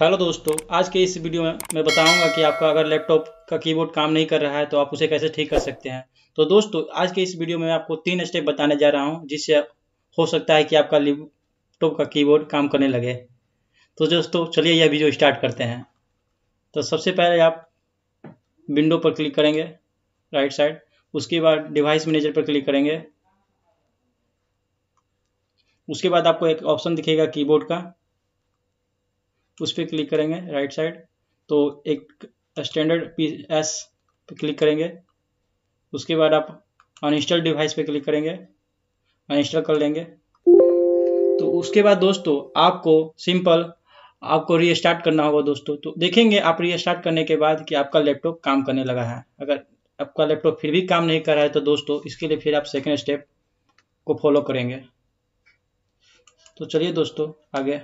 hello दोस्तों आज के इस वीडियो में मैं बताऊंगा कि आपका अगर लैपटॉप का कीबोर्ड काम नहीं कर रहा है तो आप उसे कैसे ठीक कर सकते हैं तो दोस्तों आज के इस वीडियो में मैं आपको तीन स्टेप बताने जा रहा हूं जिससे हो सकता है कि आपका लैपटॉप का कीबोर्ड काम करने लगे तो दोस्तों चलिए यह वीडियो स्टार्ट करते हैं तो सबसे पहले आप विंडो पर क्लिक करेंगे राइट साइड उसके बाद डिवाइस मैनेजर पर क्लिक करेंगे उसके बाद आपको एक ऑप्शन दिखेगा कीबोर्ड का उस पर क्लिक करेंगे राइट साइड तो एक स्टैंडर्ड पी एस पे क्लिक करेंगे उसके बाद आप अनइंस्टॉल डिवाइस पे क्लिक करेंगे अनइंस्टॉल कर लेंगे तो उसके बाद दोस्तों आपको सिंपल आपको रीस्टार्ट करना होगा दोस्तों तो देखेंगे आप रीस्टार्ट करने के बाद कि आपका लैपटॉप काम करने लगा है अगर आपका लैपटॉप फिर भी काम नहीं कर रहा है तो दोस्तों इसके लिए फिर आप सेकेंड स्टेप को फॉलो करेंगे तो चलिए दोस्तों आगे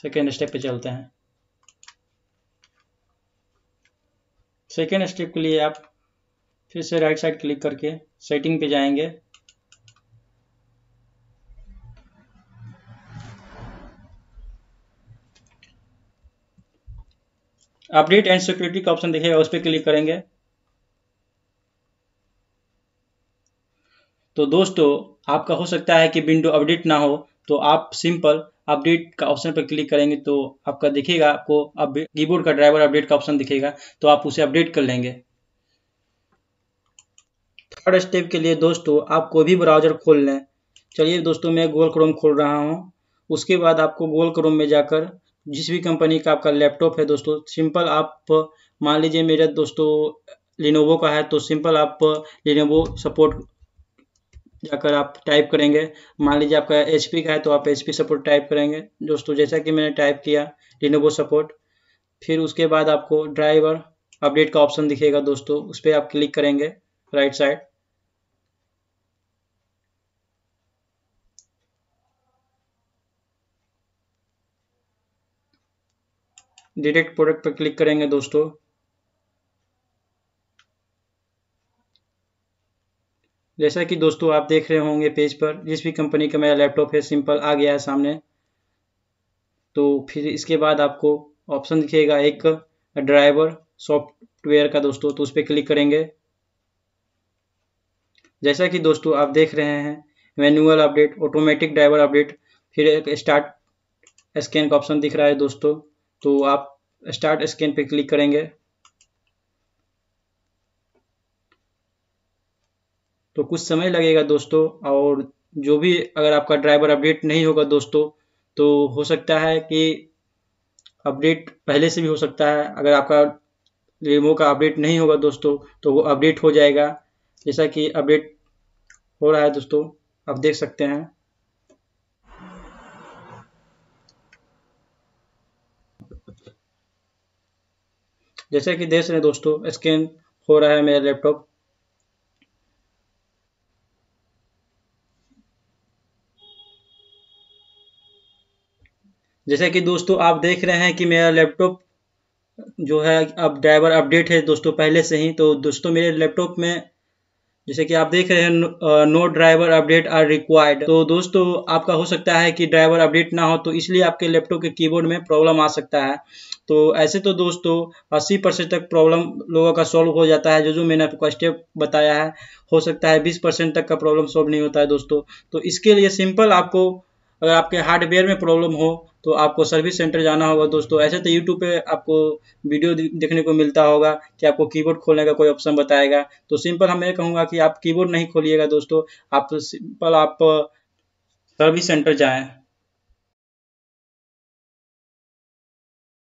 सेकेंड स्टेप पे चलते हैं सेकेंड स्टेप के लिए आप फिर से राइट साइड क्लिक करके सेटिंग पे जाएंगे अपडेट एंड सिक्योरिटी का ऑप्शन दिखेगा उस पर क्लिक करेंगे तो दोस्तों आपका हो सकता है कि विंडो अपडेट ना हो तो आप सिंपल अपडेट का ऑप्शन पर क्लिक करेंगे तो आपका दिखेगा आपको अब कीबोर्ड का ड्राइवर अपडेट का ऑप्शन दिखेगा तो आप उसे अपडेट कर लेंगे थर्ड स्टेप के लिए दोस्तों आप कोई भी ब्राउजर खोल लें चलिए दोस्तों मैं गूगल क्रोम खोल रहा हूँ उसके बाद आपको गूगल क्रोम में जाकर जिस भी कंपनी का आपका लैपटॉप है दोस्तों सिंपल आप मान लीजिए मेरा दोस्तों लिनोवो का है तो सिंपल आप लिनोवो सपोर्ट जाकर आप टाइप करेंगे मान लीजिए आपका एच का है तो आप एच सपोर्ट टाइप करेंगे दोस्तों जैसा कि मैंने टाइप किया लिनोवो सपोर्ट फिर उसके बाद आपको ड्राइवर अपडेट का ऑप्शन दिखेगा दोस्तों उस पर आप क्लिक करेंगे राइट साइड डायरेक्ट प्रोडक्ट पर क्लिक करेंगे दोस्तों जैसा कि दोस्तों आप देख रहे होंगे पेज पर जिस भी कंपनी का मेरा लैपटॉप है सिंपल आ गया है सामने तो फिर इसके बाद आपको ऑप्शन दिखेगा एक ड्राइवर सॉफ्टवेयर का दोस्तों तो उस पर क्लिक करेंगे जैसा कि दोस्तों आप देख रहे हैं manual update automatic driver update फिर एक स्टार्ट स्कैन का ऑप्शन दिख रहा है दोस्तों तो आप स्टार्ट स्कैन पे क्लिक करेंगे कुछ समय लगेगा दोस्तों और जो भी अगर आपका ड्राइवर अपडेट नहीं होगा दोस्तों तो हो सकता है कि अपडेट पहले से भी हो सकता है अगर आपका रेमो का अपडेट नहीं होगा दोस्तों तो वो अपडेट हो जाएगा जैसा कि अपडेट हो रहा है दोस्तों आप देख सकते हैं जैसे कि देख रहे हैं दोस्तों स्कैन हो रहा है मेरा लैपटॉप जैसे कि दोस्तों आप देख रहे हैं कि मेरा लैपटॉप जो है अब ड्राइवर अपडेट है दोस्तों पहले से ही तो दोस्तों मेरे लैपटॉप में जैसे कि आप देख रहे हैं no driver update are required तो दोस्तों आपका हो सकता है कि ड्राइवर अपडेट ना हो तो इसलिए आपके लैपटॉप के कीबोर्ड में प्रॉब्लम आ सकता है तो ऐसे तो दोस्तों 80 परसेंट तक प्रॉब्लम लोगों का सॉल्व हो जाता है जो जो मैंने आपको स्टेप बताया है हो सकता है 20 परसेंट तक का प्रॉब्लम सॉल्व नहीं होता है दोस्तों तो इसके लिए सिंपल आपको अगर आपके हार्डवेयर में प्रॉब्लम हो तो आपको सर्विस सेंटर जाना होगा दोस्तों ऐसे तो यूट्यूब पे आपको वीडियो देखने को मिलता होगा कि आपको कीबोर्ड खोलने का कोई ऑप्शन बताएगा तो सिंपल हम ये कहूँगा कि आप कीबोर्ड नहीं खोलिएगा दोस्तों आप सिंपल आप सर्विस सेंटर जाएँ